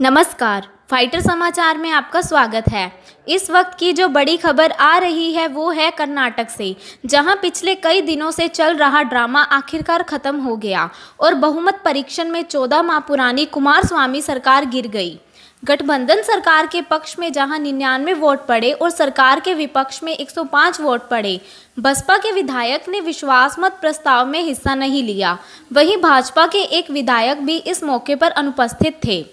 नमस्कार फाइटर समाचार में आपका स्वागत है इस वक्त की जो बड़ी खबर आ रही है वो है कर्नाटक से जहां पिछले कई दिनों से चल रहा ड्रामा आखिरकार खत्म हो गया और बहुमत परीक्षण में चौदह माह पुरानी कुमार स्वामी सरकार गिर गई गठबंधन सरकार के पक्ष में जहां निन्यानवे वोट पड़े और सरकार के विपक्ष में 105 वोट पड़े बसपा के विधायक ने विश्वास मत प्रस्ताव में हिस्सा नहीं लिया वहीं भाजपा के एक विधायक भी इस मौके पर अनुपस्थित थे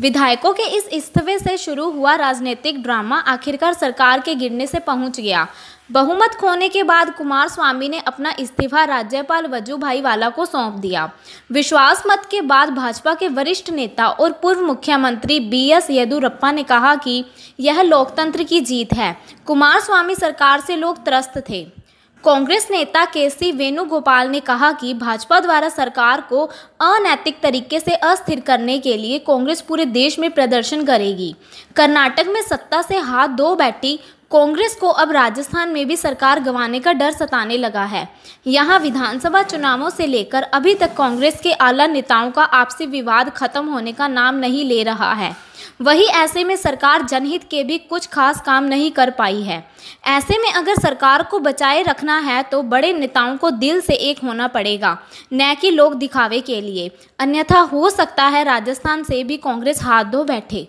विधायकों के इस इस्तीफे से शुरू हुआ राजनीतिक ड्रामा आखिरकार सरकार के गिरने से पहुंच गया बहुमत खोने के बाद कुमार स्वामी ने अपना इस्तीफा राज्यपाल वजूभाई वाला को सौंप दिया विश्वास मत के बाद भाजपा के वरिष्ठ नेता और पूर्व मुख्यमंत्री बी एस येदुरप्पा ने कहा कि यह लोकतंत्र की जीत है कुमार स्वामी सरकार से लोग त्रस्त थे कांग्रेस नेता के सी वेणुगोपाल ने कहा कि भाजपा द्वारा सरकार को अनैतिक तरीके से अस्थिर करने के लिए कांग्रेस पूरे देश में प्रदर्शन करेगी कर्नाटक में सत्ता से हाथ दो बैठी कांग्रेस को अब राजस्थान में भी सरकार गंवाने का डर सताने लगा है यहाँ विधानसभा चुनावों से लेकर अभी तक कांग्रेस के आला नेताओं का आपसी विवाद खत्म होने का नाम नहीं ले रहा है वही ऐसे में सरकार जनहित के भी कुछ खास काम नहीं कर पाई है ऐसे में अगर सरकार को बचाए रखना है तो बड़े नेताओं को दिल से एक होना पड़ेगा न कि लोग दिखावे के लिए अन्यथा हो सकता है राजस्थान से भी कांग्रेस हाथ धो बैठे